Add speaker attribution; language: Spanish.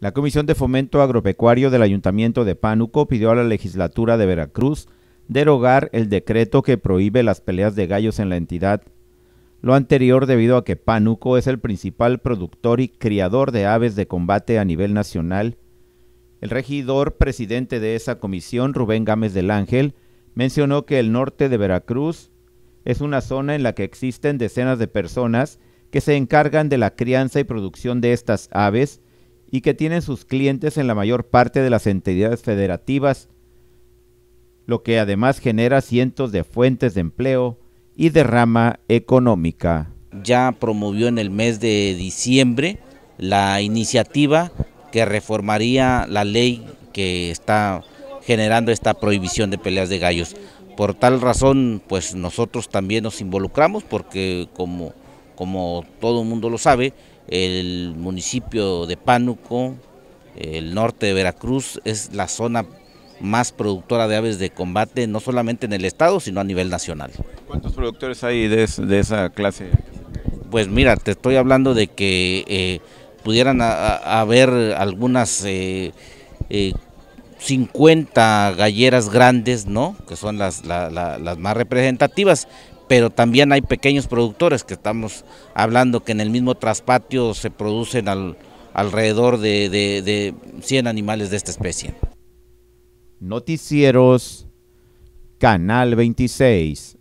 Speaker 1: La Comisión de Fomento Agropecuario del Ayuntamiento de Pánuco pidió a la legislatura de Veracruz derogar el decreto que prohíbe las peleas de gallos en la entidad. Lo anterior debido a que Pánuco es el principal productor y criador de aves de combate a nivel nacional. El regidor presidente de esa comisión, Rubén Gámez del Ángel, mencionó que el norte de Veracruz es una zona en la que existen decenas de personas que se encargan de la crianza y producción de estas aves, y que tienen sus clientes en la mayor parte de las entidades federativas, lo que además genera cientos de fuentes de empleo y derrama económica.
Speaker 2: Ya promovió en el mes de diciembre la iniciativa que reformaría la ley que está generando esta prohibición de peleas de gallos. Por tal razón, pues nosotros también nos involucramos porque como como todo el mundo lo sabe, el municipio de Pánuco, el norte de Veracruz, es la zona más productora de aves de combate, no solamente en el estado, sino a nivel nacional. ¿Cuántos productores hay de, esa clase? Pues mira, te estoy hablando de que eh, pudieran haber algunas 50 eh, eh, galleras grandes, ¿no? Que son las más representativas, pero también hay pequeños productores que estamos hablando que en el mismo traspatio se producen alrededor de, de, de 100 animales de esta especie.
Speaker 1: Noticieros, Canal 26.